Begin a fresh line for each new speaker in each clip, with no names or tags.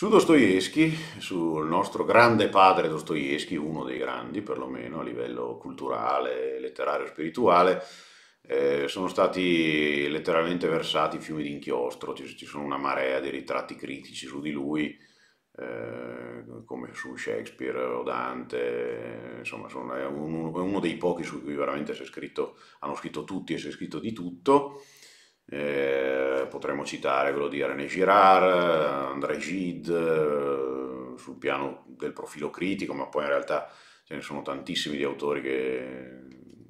Su Dostoevsky, sul nostro grande padre Dostoevsky, uno dei grandi perlomeno a livello culturale, letterario, e spirituale, eh, sono stati letteralmente versati fiumi d'inchiostro, ci, ci, sono una marea di ritratti critici su di lui, eh, come su Shakespeare o Dante, insomma sono, è, un, uno dei pochi su cui veramente scritto, hanno scritto tutti e si è scritto di tutto. Eh, potremmo citare quello di René Girard, eh, André Gide, eh, sul piano del profilo critico, ma poi in realtà ce ne sono tantissimi di autori che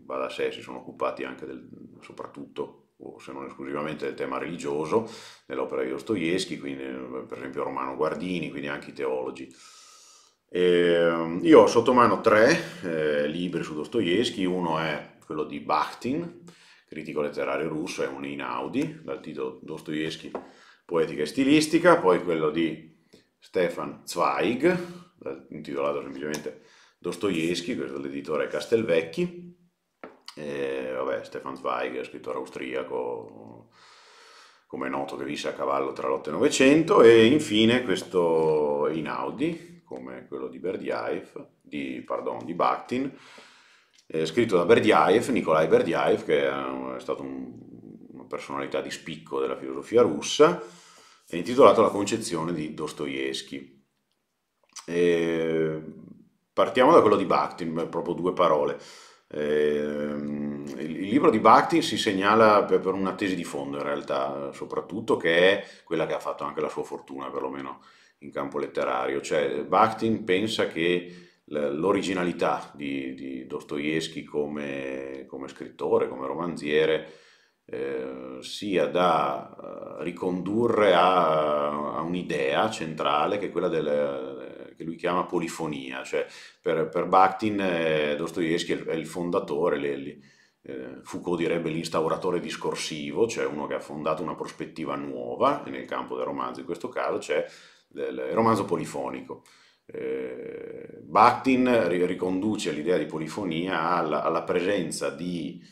va da sé, si sono occupati anche del, soprattutto o se non esclusivamente del tema religioso nell'opera di Dostoevsky, quindi per esempio Romano Guardini, quindi anche i teologi. E ehm, io ho sotto mano tre eh, libri su Dostoevsky, uno è quello di Bakhtin, critico letterario russo, è un Inaudi, dal titolo Dostoevsky, poetica e stilistica, poi quello di Stefan Zweig, intitolato semplicemente Dostoevsky, questo è l'editore Castelvecchi, e, vabbè, Stefan Zweig, scrittore austriaco, come è noto che visse a cavallo tra l'8 e il 900, e infine questo Inaudi, come quello di Berdyaev, di, pardon, di Bakhtin, eh, scritto da Berdyaev, Nikolai Berdiaev, che è stato un, una personalità di spicco della filosofia russa, è intitolato La concezione di Dostoevsky. Eh, partiamo da quello di Bakhtin, proprio due parole. Eh, il libro di Bakhtin si segnala per, per, una tesi di fondo in realtà, soprattutto che è quella che ha fatto anche la sua fortuna, perlomeno in campo letterario. Cioè, Bakhtin pensa che l'originalità di, di Dostoevsky come, come, scrittore, come romanziere, eh, sia da eh, ricondurre a, a un'idea centrale che è quella del, eh, che lui chiama polifonia, cioè per, per Bakhtin eh, Dostoevsky è il fondatore, le, le, eh, Foucault direbbe l'instauratore discorsivo, cioè uno che ha fondato una prospettiva nuova, nel campo del romanzo in questo caso c'è cioè il romanzo polifonico. Eh, Bakhtin riconduce l'idea di polifonia alla, alla presenza di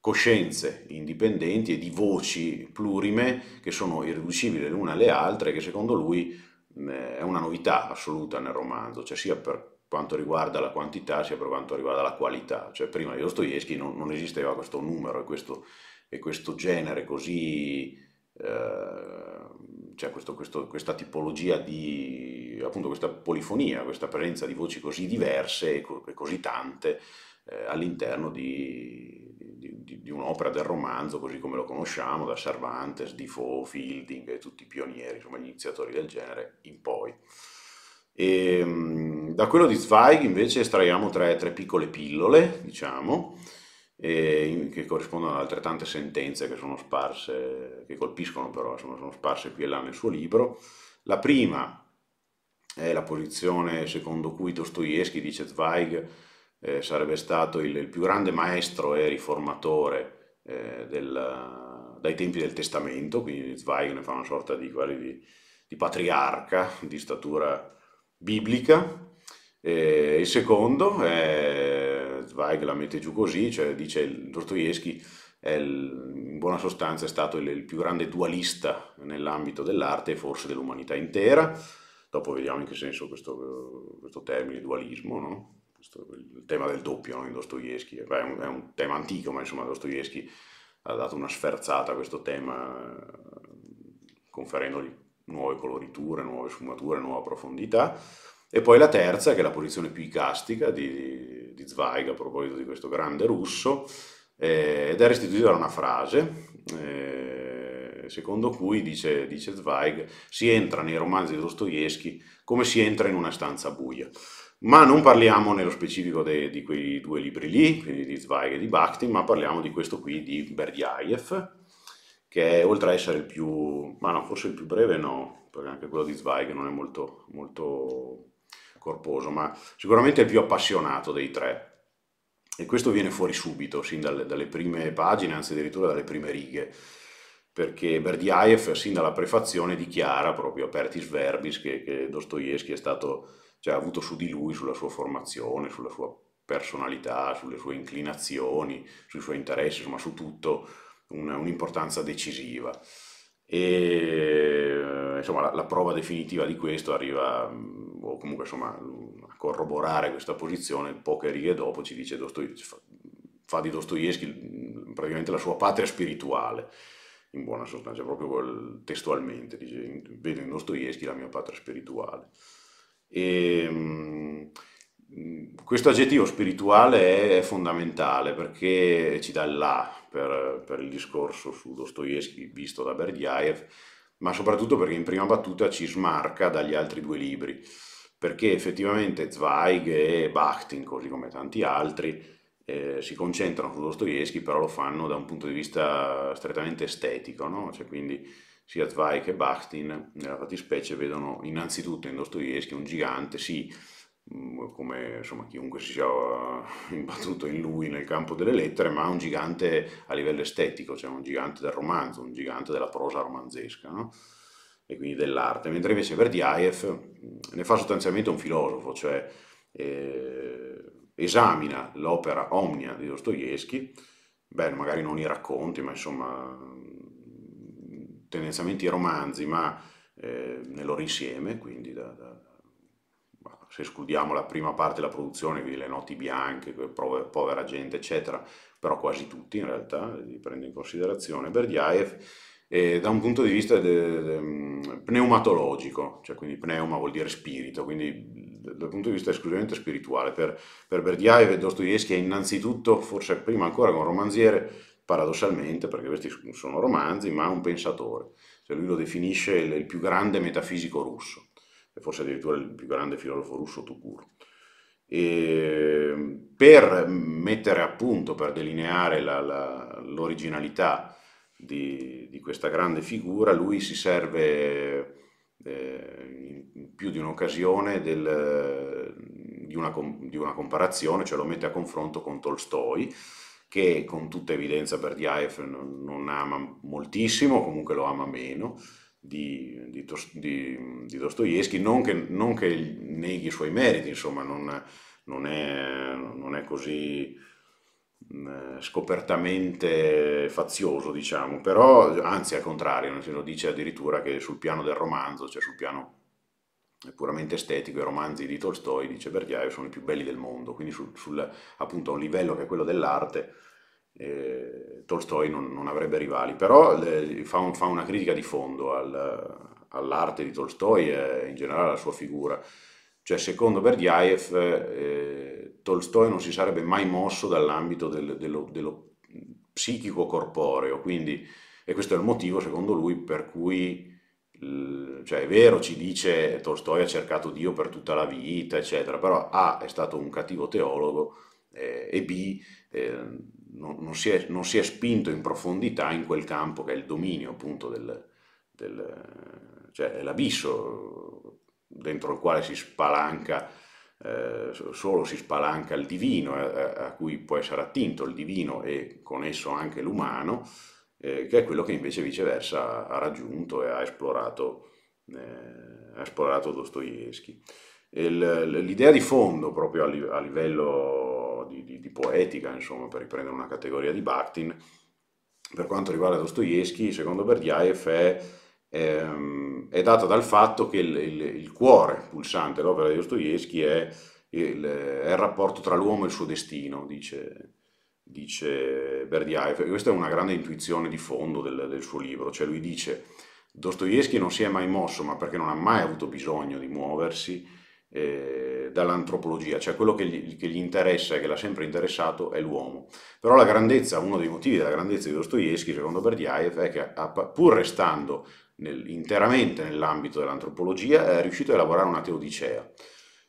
coscienze indipendenti e di voci plurime che sono irriducibili l'una alle altre, che secondo lui è una novità assoluta nel romanzo, cioè sia per quanto riguarda la quantità sia per quanto riguarda la qualità. Cioè prima di Dostoevsky non, non esisteva questo numero e questo, e questo genere così Ehm, c'è cioè, questo, questo, questa tipologia di, appunto questa polifonia, questa presenza di voci così diverse e, co e così tante eh, all'interno di, di, di un'opera del romanzo così come lo conosciamo, da Cervantes, Defoe, Fielding e tutti i pionieri, insomma gli iniziatori del genere in poi. E, ehm, da quello di Zweig invece estraiamo tre, tre piccole pillole, diciamo, eh, che corrispondono ad altrettante sentenze che sono sparse, che colpiscono però, insomma, sono sparse qui e là nel suo libro. La prima è la posizione secondo cui Dostoevsky, dice Zweig, eh, sarebbe stato il, il, più grande maestro e riformatore eh, del, dai tempi del Testamento, quindi Zweig ne fa una sorta di, di, di patriarca, di statura biblica. Eh, il secondo è Zweig la mette giù così, cioè dice Dostoevsky è in buona sostanza è stato il, il più grande dualista nell'ambito dell'arte e forse dell'umanità intera. Dopo vediamo in che senso questo, questo termine dualismo, no? questo, il tema del doppio no? in Dostoevsky, è, è un, tema antico, ma insomma Dostoevsky ha dato una sferzata a questo tema conferendogli nuove coloriture, nuove sfumature, nuova profondità. E poi la terza, che è la posizione più icastica di, di Zweig a proposito di questo grande russo, eh, ed è restituita da una frase, eh, secondo cui, dice, dice Zweig, si entra nei romanzi di Dostoevsky come si entra in una stanza buia. Ma non parliamo nello specifico de, di quei due libri lì, quindi di Zweig e di Bakhtin, ma parliamo di questo qui di Berdyaev, che è, oltre a essere il più, ma no, forse il più breve no, perché anche quello di Zweig non è molto, molto corposo, ma sicuramente il più appassionato dei tre. E questo viene fuori subito, sin dalle, dalle prime pagine, anzi addirittura dalle prime righe, perché Berdiaev sin dalla prefazione dichiara proprio apertis verbis che, che Dostoevsky è stato, cioè, ha avuto su di lui, sulla sua formazione, sulla sua personalità, sulle sue inclinazioni, sui suoi interessi, insomma su tutto un'importanza decisiva e insomma la, la prova definitiva di questo arriva, mm, o comunque insomma mm, a corroborare questa posizione, poche righe dopo ci dice Dostoevsky, fa di Dostoevsky mm, praticamente la sua patria spirituale in buona sostanza, proprio testualmente, dice, vedo in Dostoevsky la mia patria spirituale. E, questo aggettivo spirituale è fondamentale perché ci dà là, per, per il discorso su Dostoevsky visto da Berdyaev, ma soprattutto perché in prima battuta ci smarca dagli altri due libri, perché effettivamente Zweig e Bakhtin, così come tanti altri, eh, si concentrano su Dostoevsky, però lo fanno da un punto di vista strettamente estetico, no? cioè, quindi sia Zweig che Bakhtin nella fattispecie vedono innanzitutto in Dostoevsky un gigante, sì, Mm, come insomma, chiunque si sia eh, imbattuto in lui nel campo delle lettere, ma un gigante a livello estetico, cioè un gigante del romanzo, un gigante della prosa romanzesca, no? e quindi dell'arte, mentre invece Verdiaev mm, ne fa sostanzialmente un filosofo, cioè eh, esamina l'opera omnia di Dostoevsky, beh, magari non i racconti, ma insomma mm, tendenzialmente i romanzi, ma eh, nel loro insieme, quindi da, da se escludiamo la prima parte della produzione, quindi le noti bianche, povera gente, eccetera, però quasi tutti in realtà li prende in considerazione, Berdiaev eh, da un punto di vista de, de, mm, pneumatologico, cioè quindi pneuma vuol dire spirito, quindi dal punto di vista esclusivamente spirituale. Per, per Berdiaev Dostoevsky è innanzitutto, forse prima ancora che un romanziere, paradossalmente, perché questi sono romanzi, ma un pensatore. Cioè lui lo definisce il, il più grande metafisico russo è forse addirittura il più grande filosofo russo Tukur. E per mettere a punto, per delineare l'originalità di, di, questa grande figura, lui si serve eh, in più di un'occasione di, una, di, una, comparazione, cioè lo mette a confronto con Tolstoi, che con tutta evidenza Berdyaev non, non ama moltissimo, comunque lo ama meno, di, di, di, di Dostoevsky, non che, non che, neghi i suoi meriti, insomma, non, non, è, non è, così mm, scopertamente fazioso, diciamo, però anzi al contrario, nel senso dice addirittura che sul piano del romanzo, cioè sul piano puramente estetico, i romanzi di Tolstoi, dice Berdiaio, sono i più belli del mondo, quindi sul, sul, appunto a un livello che è quello dell'arte, eh, Tolstoi non, non, avrebbe rivali, però le, eh, fa, un, fa, una critica di fondo al, all'arte di Tolstoi e in generale alla sua figura. Cioè, secondo Berdyaev, eh, Tolstoi non si sarebbe mai mosso dall'ambito del, dello, dello psichico corporeo, quindi, e questo è il motivo, secondo lui, per cui cioè è vero, ci dice Tolstoi ha cercato Dio per tutta la vita, eccetera, però A ah, è stato un cattivo teologo, eh, e B eh, non, non, si è, non, si è, spinto in profondità in quel campo che è il dominio appunto del, del cioè l'abisso dentro il quale si spalanca eh, solo si spalanca il divino eh, a cui può essere attinto il divino e con esso anche l'umano, eh, che è quello che invece viceversa ha raggiunto e ha esplorato, eh, ha esplorato Dostoevsky. L'idea di fondo proprio a, li a livello di poetica, insomma, per riprendere una categoria di Bakhtin. Per quanto riguarda Dostoevsky, secondo Berdyaev è, ehm, è data dal fatto che il, il, il cuore pulsante dell'opera di Dostoevsky è il, è il rapporto tra l'uomo e il suo destino, dice, dice Berdiaev. Questa è una grande intuizione di fondo del, del suo libro, cioè lui dice Dostoevsky non si è mai mosso, ma perché non ha mai avuto bisogno di muoversi, eh, dall'antropologia, cioè quello che gli, che gli interessa e che l'ha sempre interessato è l'uomo. Però la grandezza, uno dei motivi della grandezza di Dostoevsky, secondo Berdiaev, è che pur restando nel, interamente nell'ambito dell'antropologia, è riuscito a elaborare una teodicea.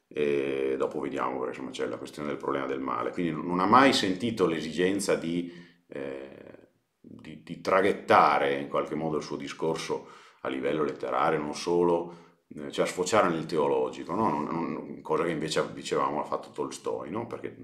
E dopo vediamo, perché insomma c'è la questione del problema del male. Quindi non ha mai sentito l'esigenza di, eh, di, di traghettare in qualche modo il suo discorso a livello letterario, non solo eh, cioè a sfociare nel teologico, no? non, non, cosa che invece dicevamo ha fatto Tolstoi, no? perché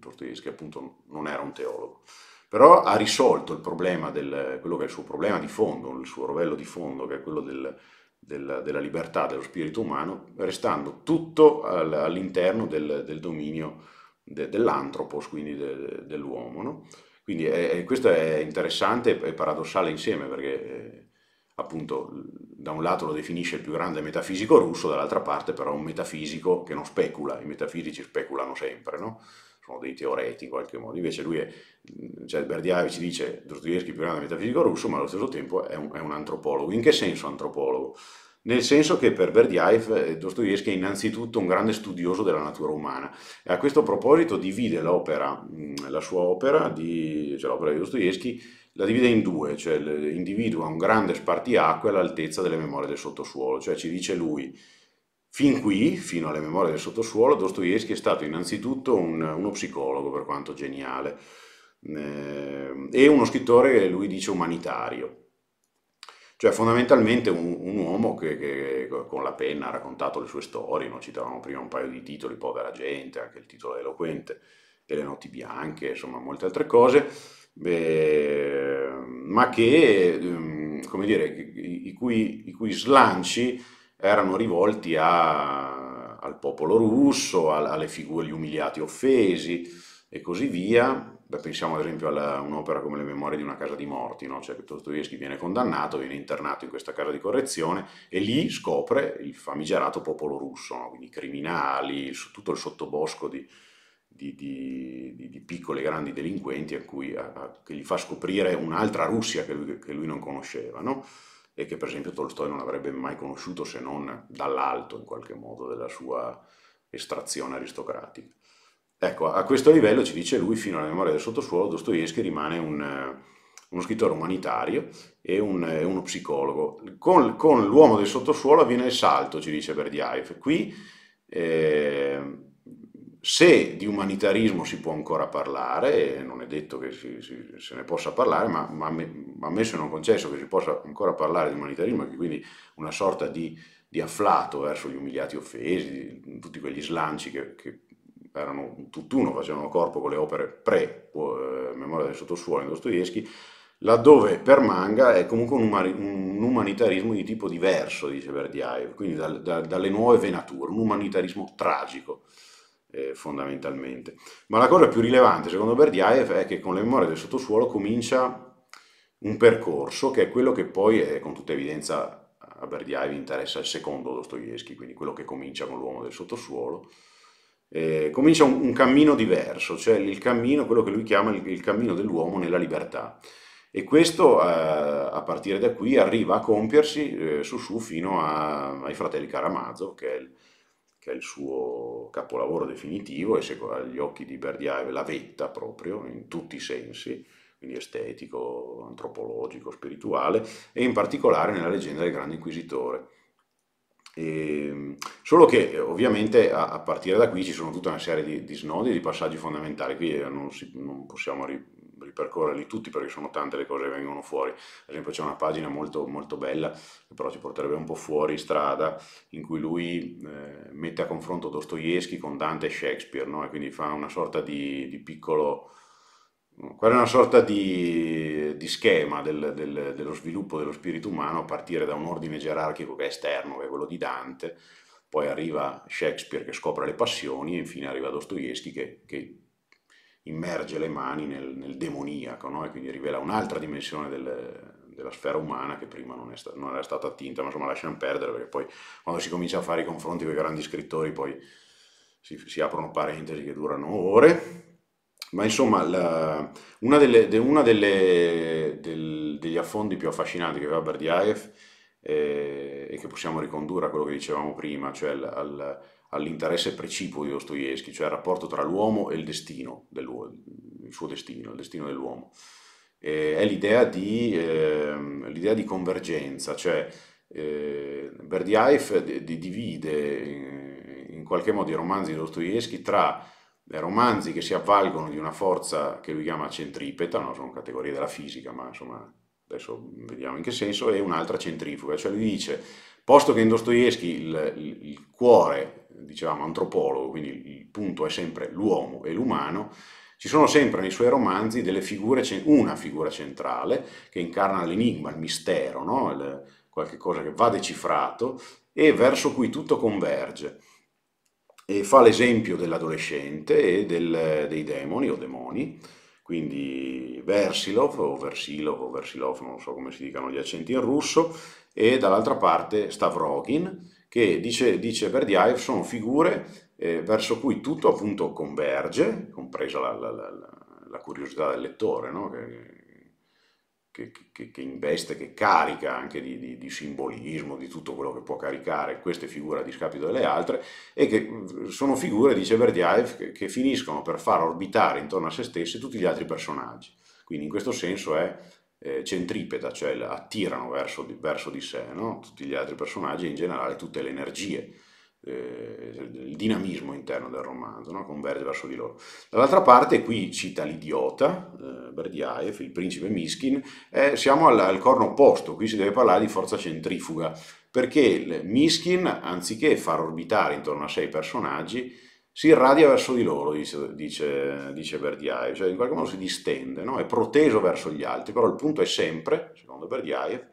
Tolstoi appunto non era un teologo. Però ha risolto il problema, del, quello che è il suo problema di fondo, il suo rovello di fondo, che è quello del, del, della libertà, dello spirito umano, restando tutto all'interno del, del dominio de, dell'antropos, quindi de, dell'uomo. No? Quindi è, questo è interessante e paradossale insieme, perché eh, appunto da un lato lo definisce il più grande metafisico russo, dall'altra parte però un metafisico che non specula, i metafisici speculano sempre, no? sono dei teoreti in qualche modo, invece lui è, cioè Berdiaev dice Dostoevsky il più grande metafisico russo, ma allo stesso tempo è un, è un, antropologo. In che senso antropologo? Nel senso che per Berdiaev eh, Dostoevsky è innanzitutto un grande studioso della natura umana e a questo proposito divide l'opera, la sua opera, di, cioè l'opera di Dostoevsky, la divide in due, cioè individua un grande spartiacque all'altezza delle memorie del sottosuolo, cioè ci dice lui, fin qui, fino alle memorie del sottosuolo, Dostoevsky è stato innanzitutto un, uno psicologo, per quanto geniale, eh, e uno scrittore, lui dice, umanitario. Cioè fondamentalmente un, un uomo che, che, con la penna ha raccontato le sue storie, no? citavamo prima un paio di titoli, Povera gente, anche il titolo eloquente, delle notti bianche, insomma molte altre cose, Ehm, ma che, ehm, come dire, i cui, i cui slanci erano rivolti a, al popolo russo, alle figure, gli umiliati offesi e così via. Beh, pensiamo ad esempio a un'opera come Le memorie di una casa di morti, no? cioè, Dostoevsky viene condannato, viene internato in questa casa di correzione e lì scopre il famigerato popolo russo, no? quindi i criminali, tutto il sottobosco di, di, di, di piccoli e grandi delinquenti a cui, a, a, che gli fa scoprire un'altra Russia che lui, che lui non conosceva, no? e che per esempio Tolstoi non avrebbe mai conosciuto se non dall'alto in qualche modo della sua estrazione aristocratica. Ecco, a questo livello ci dice lui, fino alla memoria del sottosuolo, Dostoevsky rimane un, uno scrittore umanitario e un, uno psicologo. Con, con l'uomo del sottosuolo avviene il salto, ci dice Berdyaev. Qui eh, se di umanitarismo si può ancora parlare, non è detto che si, si, se ne possa parlare, ma, ma, ma ammesso e non concesso che si possa ancora parlare di umanitarismo, che quindi una sorta di, di afflato verso gli umiliati offesi, tutti quegli slanci che, che erano tutt'uno, facevano corpo con le opere pre-Memoria eh, del Sottosuolo in Dostoevsky, laddove per manga è comunque un, umanitarismo di tipo diverso, dice Verdiaev, quindi da, da, dalle nuove venature, un umanitarismo tragico eh, fondamentalmente. Ma la cosa più rilevante, secondo Berdiaev, è che con le memorie del sottosuolo comincia un percorso che è quello che poi, è, con tutta evidenza, a Berdiaev interessa il secondo Dostoevsky, quindi quello che comincia con l'uomo del sottosuolo. Eh, comincia un, un, cammino diverso, cioè il cammino, quello che lui chiama il, il cammino dell'uomo nella libertà. E questo eh, a partire da qui arriva a compiersi eh, su su fino a, ai fratelli Karamazov, che è il, che è il suo capolavoro definitivo, e secondo agli occhi di Berdiaev la vetta proprio, in tutti i sensi, quindi estetico, antropologico, spirituale, e in particolare nella leggenda del Grande Inquisitore. E, ehm, solo che eh, ovviamente a, a, partire da qui ci sono tutta una serie di, di snodi e di passaggi fondamentali, qui eh, non, si, non possiamo ripetere, ripercorrerli tutti perché sono tante le cose che vengono fuori. Ad esempio c'è una pagina molto, molto bella, che però ci porterebbe un po' fuori strada, in cui lui eh, mette a confronto Dostoevsky con Dante e Shakespeare, no? e quindi fa una sorta di, di piccolo... Quella è una sorta di, di schema del, del, dello sviluppo dello spirito umano a partire da un ordine gerarchico che è esterno, che è quello di Dante, poi arriva Shakespeare che scopre le passioni e infine arriva Dostoevsky che, che immerge le mani nel, nel demoniaco no? e quindi rivela un'altra dimensione del, della sfera umana che prima non, sta, non, era stata attinta, ma insomma lasciamo perdere perché poi quando si comincia a fare i confronti con i grandi scrittori poi si, si aprono parentesi che durano ore. Ma insomma, la, una delle, de, una delle, del, degli affondi più affascinanti che aveva Berdiaev eh, e che possiamo ricondurre a quello che dicevamo prima, cioè al, al all'interesse precipuo di Dostoevsky, cioè al rapporto tra l'uomo e il destino, il suo destino, il destino dell'uomo. è l'idea di, eh, di, convergenza, cioè ehm, eh, Berdyaev divide in qualche modo i romanzi di Dostoevsky tra eh, romanzi che si avvalgono di una forza che lui chiama centripeta, no? sono categorie della fisica, ma insomma adesso vediamo in che senso, e un'altra centrifuga, cioè lui dice, posto che in Dostoevsky il, il, il cuore dicevamo, antropologo, quindi il punto è sempre l'uomo e l'umano, ci sono sempre nei suoi romanzi delle figure, una figura centrale che incarna l'enigma, il mistero, no? il, qualche cosa che va decifrato e verso cui tutto converge. E fa l'esempio dell'adolescente e del, dei demoni o demoni, quindi Versilov o Versilov o Versilov, non so come si dicano gli accenti in russo, e dall'altra parte Stavrogin, che dice, dice Verdiaev sono figure eh, verso cui tutto appunto converge, compresa la, la, la, la curiosità del lettore, no? che, che, che, investe, che carica anche di, di, di, simbolismo, di tutto quello che può caricare queste figure a discapito delle altre, e che mm, sono figure, dice Verdiaev, che, che finiscono per far orbitare intorno a se stessi tutti gli altri personaggi. Quindi in questo senso è eh, centripeta, cioè attirano verso di, verso di sé no? tutti gli altri personaggi e in generale tutte le energie eh, il dinamismo interno del romanzo, no? converge verso di loro. Dall'altra parte, qui cita l'idiota, eh, Berdiaev, il principe Miskin, eh, siamo al, al, corno opposto, qui si deve parlare di forza centrifuga, perché Miskin, anziché far orbitare intorno a sé i personaggi, si irradia verso di loro, dice, dice, dice Berdiaev, cioè in qualche modo si distende, no? è proteso verso gli altri, però il punto è sempre, secondo Berdiaev,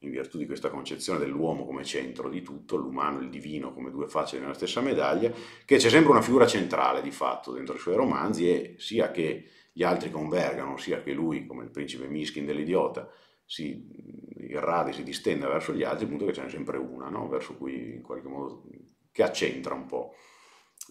in virtù di questa concezione dell'uomo come centro di tutto, l'umano e il divino come due facce della stessa medaglia, che c'è sempre una figura centrale di fatto dentro i suoi romanzi e sia che gli altri convergano, sia che lui, come il principe Miskin dell'idiota, si irradi, si distenda verso gli altri, il punto è che ce n'è sempre una, no? verso cui in qualche modo che accentra un po'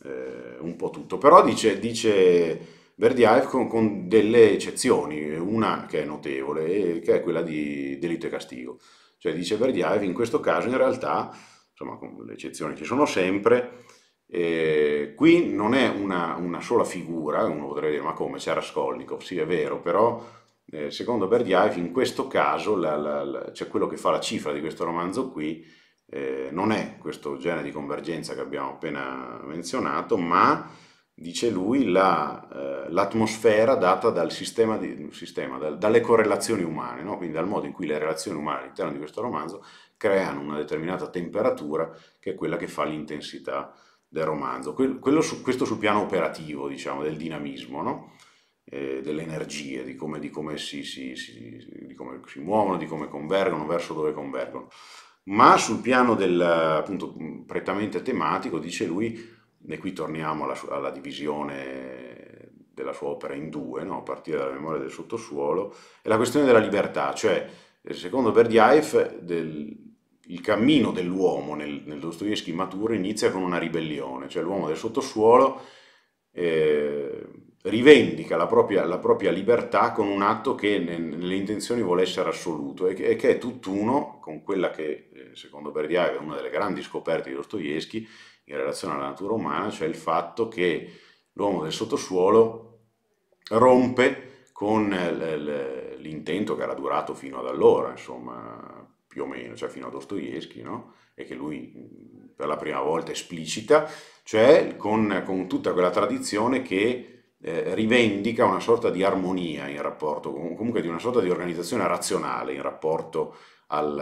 eh, un po' tutto. Però dice, dice Verdiaev con, con, delle eccezioni, una che è notevole, che è quella di delitto e castigo. Cioè dice Verdiaev in questo caso in realtà, insomma le eccezioni ci sono sempre, eh, qui non è una, una, sola figura, uno potrebbe dire ma come, c'era Skolnikov, sì è vero, però eh, secondo Berdiaev in questo caso c'è cioè quello che fa la cifra di questo romanzo qui eh, non è questo genere di convergenza che abbiamo appena menzionato, ma dice lui l'atmosfera la, eh, data dal sistema, di, sistema dal, dalle correlazioni umane, no? quindi dal modo in cui le relazioni umane all'interno di questo romanzo creano una determinata temperatura che è quella che fa l'intensità del romanzo. Que su, questo sul piano operativo, diciamo, del dinamismo, no? eh, delle energie, di come, di, come si, si, si, di come si muovono, di come convergono, verso dove convergono ma sul piano del, appunto, prettamente tematico, dice lui, e qui torniamo alla, alla divisione della sua opera in due, no? a partire dalla memoria del sottosuolo, è la questione della libertà, cioè secondo Berdyaev del, il cammino dell'uomo nel, nel Dostoevsky maturo inizia con una ribellione, cioè l'uomo del sottosuolo eh, rivendica la propria, la propria, libertà con un atto che nelle intenzioni vuole essere assoluto e che, e che è tutt'uno con quella che, eh, secondo Berdiaev, è una delle grandi scoperte di Dostoevsky in relazione alla natura umana, cioè il fatto che l'uomo del sottosuolo rompe con l'intento che era durato fino ad allora, insomma, più o meno, cioè fino a Dostoevsky, no? e che lui mm, per la prima volta esplicita, cioè con, con tutta quella tradizione che eh, rivendica una sorta di armonia in rapporto, comunque di una sorta di organizzazione razionale in rapporto al,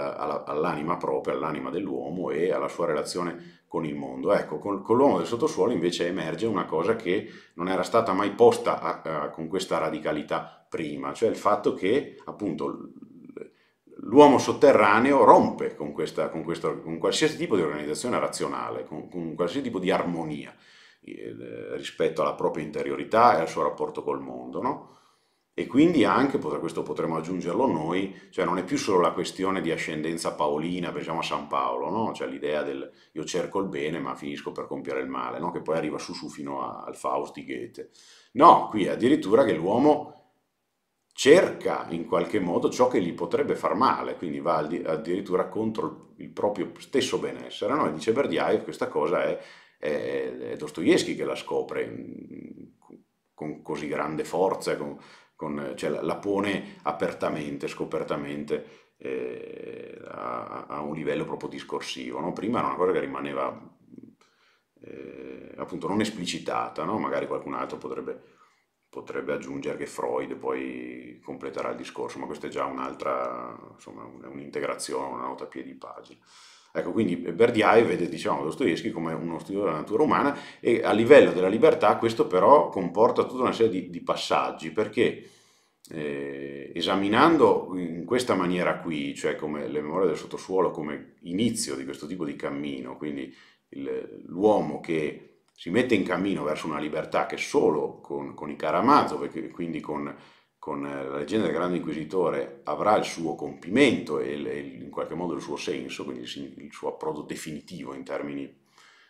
all'anima propria, all'anima dell'uomo e alla sua relazione con il mondo. Ecco, con, con l'uomo del sottosuolo invece emerge una cosa che non era stata mai posta a, a, con questa radicalità prima, cioè il fatto che appunto l'uomo sotterraneo rompe con, questa, con, questo, con qualsiasi tipo di organizzazione razionale, con, con qualsiasi tipo di armonia. Eh, rispetto alla propria interiorità e al suo rapporto col mondo, no? E quindi anche, questo potremmo aggiungerlo noi, cioè non è più solo la questione di ascendenza paolina, pensiamo a San Paolo, no? cioè l'idea del io cerco il bene ma finisco per compiere il male, no? che poi arriva su su fino a, al Faust di Goethe. No, qui addirittura che l'uomo cerca in qualche modo ciò che gli potrebbe far male, quindi va addirittura contro il proprio stesso benessere, no? e dice Berdiaev questa cosa è è, Dostoevsky che la scopre con così grande forza, con, con, cioè la pone apertamente, scopertamente eh, a, a, un livello proprio discorsivo. No? Prima era una cosa che rimaneva eh, appunto non esplicitata, no? magari qualcun altro potrebbe, potrebbe, aggiungere che Freud poi completerà il discorso, ma questa è già un'altra, insomma, un'integrazione, una nota a piedi pagina. Ecco, quindi Berdiaev vede diciamo, Dostoevsky come uno studio della natura umana e a livello della libertà questo però comporta tutta una serie di, di passaggi perché eh, esaminando in questa maniera qui, cioè come le memorie del sottosuolo come inizio di questo tipo di cammino, quindi l'uomo che si mette in cammino verso una libertà che solo con, con i Karamazov quindi con con eh, la leggenda del grande inquisitore avrà il suo compimento e, in qualche modo il suo senso, quindi il suo approdo definitivo in termini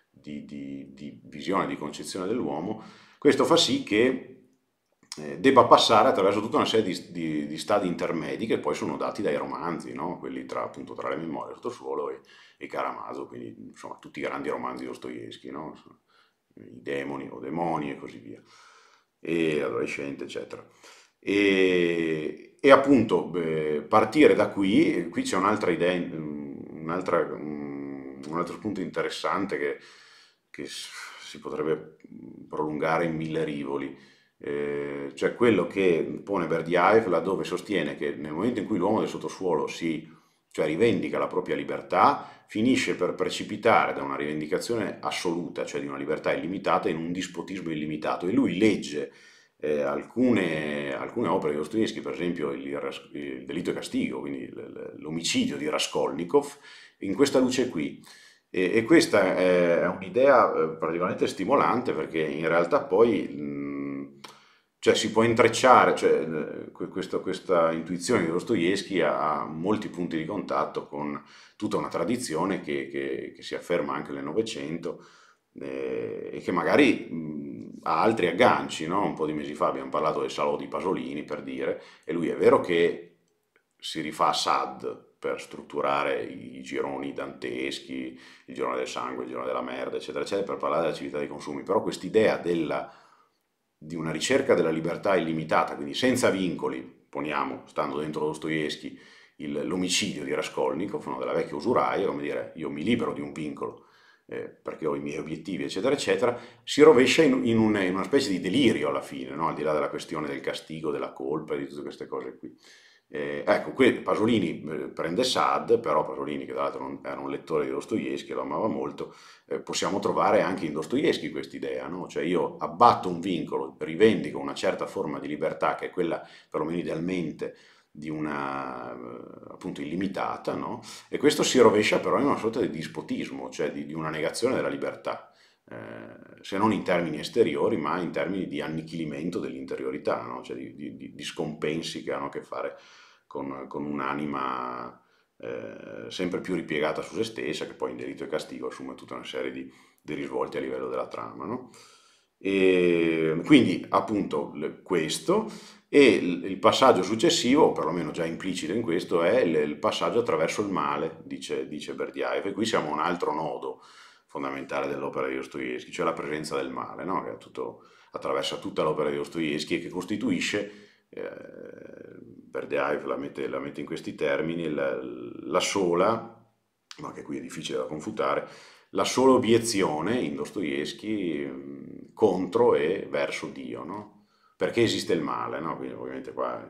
di, di, di visione, di concezione dell'uomo, questo fa sì che eh, debba passare attraverso tutta una serie di, di, di, stadi intermedi che poi sono dati dai romanzi, no? quelli tra, appunto, tra le memorie, sottosuolo e, e Caramaso, quindi insomma tutti i grandi romanzi Dostoevsky, no? i demoni o demoni e così via, e l'adolescente, eccetera. E, e appunto beh, partire da qui, qui c'è un'altra idea, mm, un'altra, mm, un altro punto interessante che, che si potrebbe mm, prolungare in mille rivoli, eh, cioè quello che pone Berdiaev laddove sostiene che nel momento in cui l'uomo del sottosuolo si cioè rivendica la propria libertà, finisce per precipitare da una rivendicazione assoluta, cioè di una libertà illimitata, in un dispotismo illimitato e lui legge eh, alcune, alcune, opere di Ostrinski, per esempio il, il, delitto e castigo, quindi l'omicidio di Raskolnikov, in questa luce qui. E, e questa è un'idea eh, particolarmente stimolante perché in realtà poi mh, cioè si può intrecciare cioè, eh, questa, questa, intuizione di Dostoevsky a, a, molti punti di contatto con tutta una tradizione che, che, che si afferma anche nel Novecento, eh, e che magari mh, ha altri agganci, no? un po' di mesi fa abbiamo parlato del Salò di Pasolini per dire, e lui è vero che si rifà a Sad per strutturare i gironi danteschi, il girone del sangue, il girone della merda, eccetera, eccetera, per parlare della civiltà dei consumi, però quest'idea di una ricerca della libertà illimitata, quindi senza vincoli, poniamo, stando dentro Dostoevsky, l'omicidio di Raskolnikov, no, della vecchia usuraia, come dire, io mi libero di un vincolo, eh, perché ho i miei obiettivi, eccetera, eccetera, si rovescia in, in, un, in una specie di delirio alla fine, no? al di là della questione del castigo, della colpa, di tutte queste cose qui. Eh, ecco, qui Pasolini eh, prende Sad, però Pasolini, che tra l'altro era un lettore di Dostoevsky, e lo amava molto, eh, possiamo trovare anche in Dostoevsky quest'idea, no? cioè io abbatto un vincolo, rivendico una certa forma di libertà, che è quella perlomeno idealmente di una eh, appunto illimitata, no? e questo si rovescia però in una sorta di dispotismo, cioè di, di una negazione della libertà, eh, se non in termini esteriori, ma in termini di annichilimento dell'interiorità, no? cioè di, di, di, scompensi che hanno a che fare con, con un'anima eh, sempre più ripiegata su se stessa, che poi in delitto e castigo assume tutta una serie di, risvolti a livello della trama. No? E ehm, quindi appunto questo e il passaggio successivo, perlomeno già implicito in questo, è il passaggio attraverso il male, dice, dice Berdiaev. E qui siamo a un altro nodo fondamentale dell'opera di Dostoevsky, cioè la presenza del male, no? che tutto, attraversa tutta l'opera di Dostoevsky e che costituisce, eh, Berdiaev la mette, la mette in questi termini, la, la sola, ma che qui è difficile da confutare, la sola obiezione in Dostoevsky contro e verso Dio, no? Perché esiste il male, no? Quindi ovviamente qua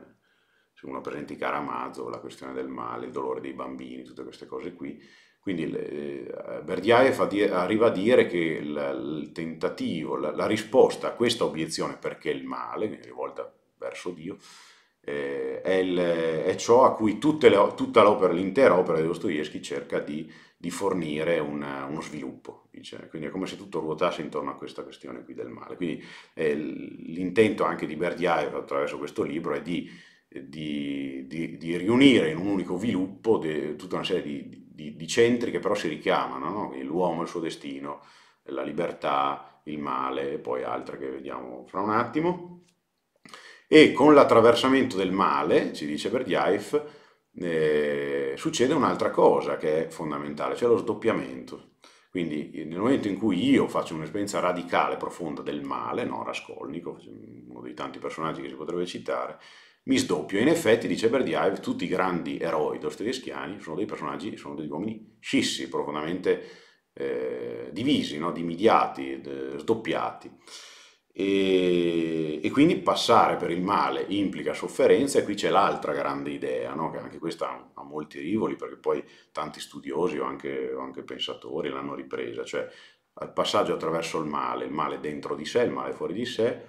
se uno presenti Karamazov, la questione del male, il dolore dei bambini, tutte queste cose qui, quindi eh, Berdiaev arriva a dire che il, il tentativo, la, la risposta a questa obiezione perché il male, quindi rivolta verso Dio, eh, è, il, è, ciò a cui le, tutta l'opera, l'intera opera di Dostoevsky cerca di, di fornire una, uno sviluppo. Dice. Quindi è come se tutto ruotasse intorno a questa questione qui del male. Quindi eh, l'intento anche di Berdiaev attraverso questo libro è di, di, di riunire in un unico sviluppo de, tutta una serie di, centri che però si richiamano, no? l'uomo, il suo destino, la libertà, il male e poi altre che vediamo fra un attimo e con l'attraversamento del male, ci dice Berdjaif, eh, succede un'altra cosa che è fondamentale, cioè lo sdoppiamento. Quindi eh, nel momento in cui io faccio un'esperienza radicale, profonda del male, no? Raskolnico, uno dei tanti personaggi che si potrebbe citare, mi sdoppio. In effetti, dice Berdiaev, tutti i grandi eroi dostoevskiani sono dei personaggi, sono degli uomini scissi, profondamente eh, divisi, no? dimidiati, sdoppiati. E, e, quindi passare per il male implica sofferenza e qui c'è l'altra grande idea, no? che anche questa ha molti rivoli perché poi tanti studiosi o anche, o anche pensatori l'hanno ripresa, cioè il passaggio attraverso il male, il male dentro di sé, il male fuori di sé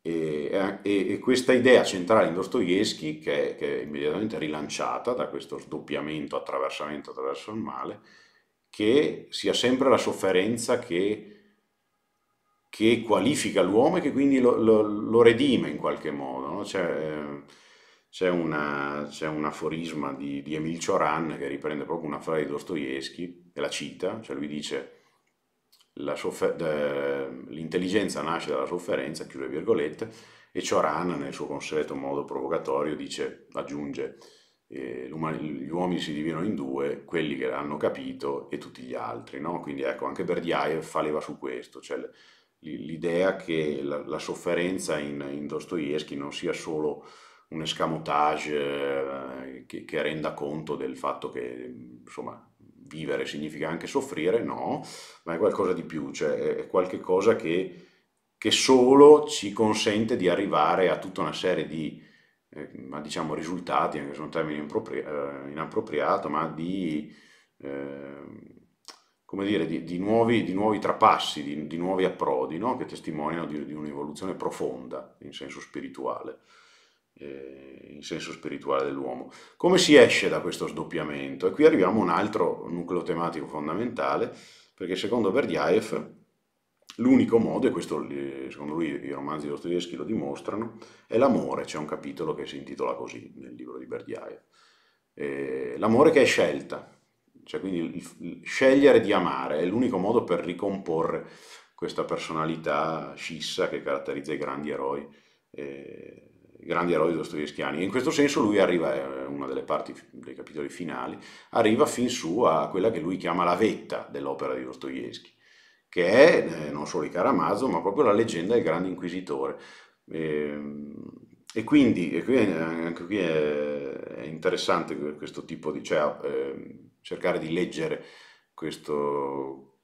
e, e, e questa idea centrale in Dostoevsky che, che è immediatamente rilanciata da questo sdoppiamento, attraversamento attraverso il male, che sia sempre la sofferenza che che qualifica l'uomo e che quindi lo, lo, lo redime in qualche modo. No? C'è, eh, c'è, una, c'è, un aforisma di, di Emil Cioran che riprende proprio una frase di Dostoevsky e la cita, cioè lui dice soffer- de, l'intelligenza nasce dalla sofferenza, chiuse virgolette, e Cioran nel suo consueto modo provocatorio dice, aggiunge, eh, gli uomini si dividono in due, quelli che l'hanno capito e tutti gli altri, no? quindi ecco, anche Berdiaev fa leva su questo, cioè l'idea che la, la sofferenza in, in, Dostoevsky non sia solo un escamotage eh, che, che, renda conto del fatto che insomma, vivere significa anche soffrire, no, ma è qualcosa di più, cioè è qualcosa che, che solo ci consente di arrivare a tutta una serie di eh, ma diciamo risultati, anche se è un termine eh, inappropriato, ma di come dire, di, di, nuovi, di nuovi, trapassi, di, di nuovi approdi, no? che testimoniano di, un'evoluzione profonda in senso spirituale, eh, in senso spirituale dell'uomo. Come si esce da questo sdoppiamento? E qui arriviamo a un altro nucleo tematico fondamentale, perché secondo Berdyaev l'unico modo, e questo secondo lui i romanzi dostoevsky lo dimostrano, è l'amore, c'è un capitolo che si intitola così nel libro di Berdyaev. Eh, l'amore che è scelta, cioè, quindi il, il scegliere di amare è l'unico modo per ricomporre questa personalità scissa che caratterizza i grandi eroi, eh, i grandi eroi dostoevskiani. in questo senso lui arriva, è eh, una delle parti dei capitoli finali, arriva fin su a quella che lui chiama la vetta dell'opera di Dostoevsky, che è eh, non solo i Caramazzo, ma proprio la leggenda del grande inquisitore. Eh, e quindi, e qui, anche qui è, è, interessante questo tipo di, cioè, eh, cercare di leggere questo,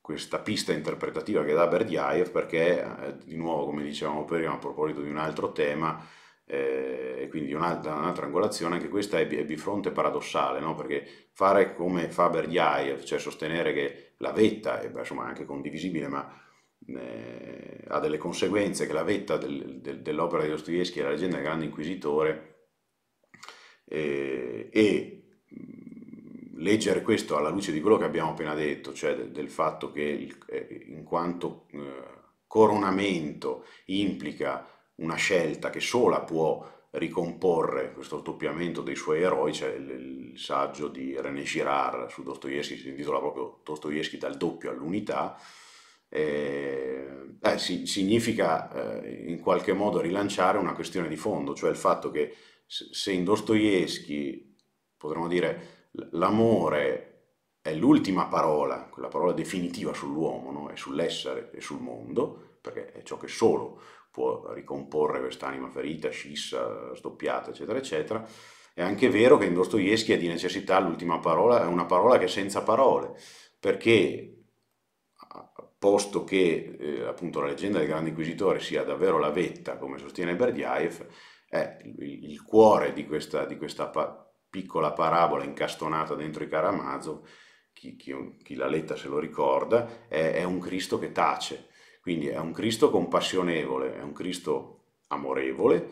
questa pista interpretativa che dà Berdiaev perché, eh, di nuovo, come dicevamo prima, a proposito di un altro tema, eh, e quindi un'altra, un'altra, angolazione, anche questa è, bifronte paradossale, no? perché fare come fa Berdiaev, cioè sostenere che la vetta, è, insomma anche condivisibile, ma eh, ha delle conseguenze che la vetta del, del, dell'opera di Dostoevsky è la leggenda del grande inquisitore eh, e mm, leggere questo alla luce di quello che abbiamo appena detto, cioè del, del fatto che il, eh, in quanto eh, coronamento implica una scelta che sola può ricomporre questo doppiamento dei suoi eroi, c'è cioè il, il, saggio di René Girard su Dostoevsky, si intitola proprio Dostoevsky dal doppio all'unità, eh, eh, si, significa eh, in qualche modo rilanciare una questione di fondo, cioè il fatto che se in Dostoevsky, potremmo dire, l'amore è l'ultima parola, quella parola definitiva sull'uomo no? e sull'essere e sul mondo, perché è ciò che solo può ricomporre quest'anima ferita, scissa, sdoppiata, eccetera, eccetera, è anche vero che in Dostoevsky è di necessità l'ultima parola, è una parola che è senza parole, perché posto che eh, appunto la leggenda del Grande Inquisitore sia davvero la vetta, come sostiene Berdiaev, è il, il cuore di questa, di questa pa- piccola parabola incastonata dentro i Caramazzo, chi, chi, chi l'ha letta se lo ricorda, è, è un Cristo che tace, quindi è un Cristo compassionevole, è un Cristo amorevole,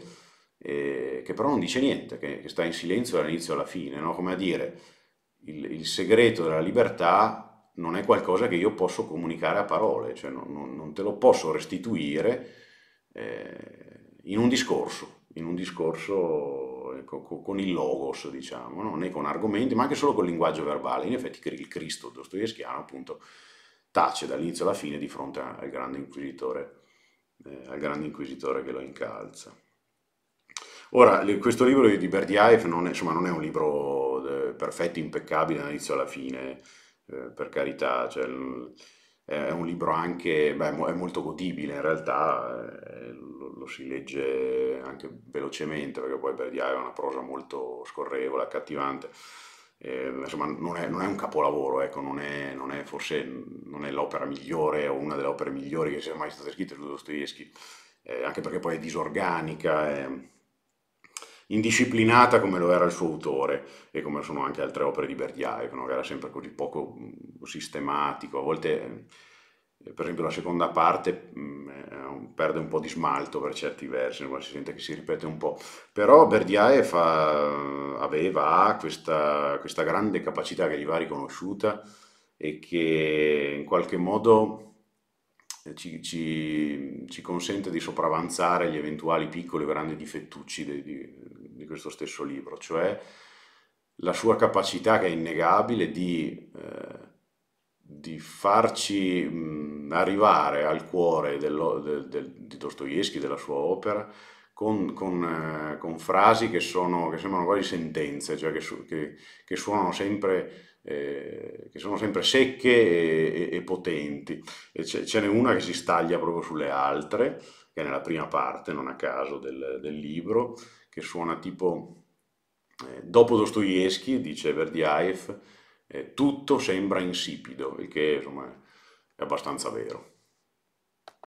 eh, che però non dice niente, che, che sta in silenzio dall'inizio alla fine, no? come a dire, il, il segreto della libertà non è qualcosa che io posso comunicare a parole, cioè non, non, non te lo posso restituire eh, in un discorso, in un discorso ecco, con il logos, diciamo, no? né con argomenti, ma anche solo col linguaggio verbale. In effetti il Cristo dostoevskiano appunto tace dall'inizio alla fine di fronte al grande inquisitore, eh, al grande inquisitore che lo incalza. Ora, questo libro di Berdyaev non è, insomma, non è un libro eh, perfetto, impeccabile dall'inizio alla fine, eh, per carità, cioè, mm, è un libro anche, beh, è molto godibile in realtà, eh, lo, lo si legge anche velocemente perché poi Verdiaio è una prosa molto scorrevole, accattivante. Eh, insomma, non è, non è un capolavoro, ecco, non è, non è forse mm, non è l'opera migliore o una delle opere migliori che sia mai stata scritta di Dostoevsky, eh, anche perché poi è disorganica, è, indisciplinata come lo era il suo autore e come sono anche altre opere di Berdiaev, no? che era sempre così poco mm, sistematico, a volte eh, per esempio la seconda parte mh, mm, perde un po' di smalto per certi versi, si sente che si ripete un po', però Berdiaev eh, ha, aveva questa, questa grande capacità che gli va riconosciuta e che in qualche modo eh, ci, ci, ci, consente di sopravanzare gli eventuali piccoli o grandi difettucci di, di, di, questo stesso libro, cioè la sua capacità che è innegabile di, eh, di farci mh, arrivare al cuore dello, del, del, di Dostoevsky, della sua opera, con, con, eh, con frasi che, sono, che, sembrano quasi sentenze, cioè che, su, che, che suonano sempre eh, che sono sempre secche e, e, e potenti. E ce n'è una che si staglia proprio sulle altre, che è nella prima parte, non a caso, del, del libro, che suona tipo, eh, dopo Dostoevsky, dice Verdiaev, eh, tutto sembra insipido, il che insomma è abbastanza vero.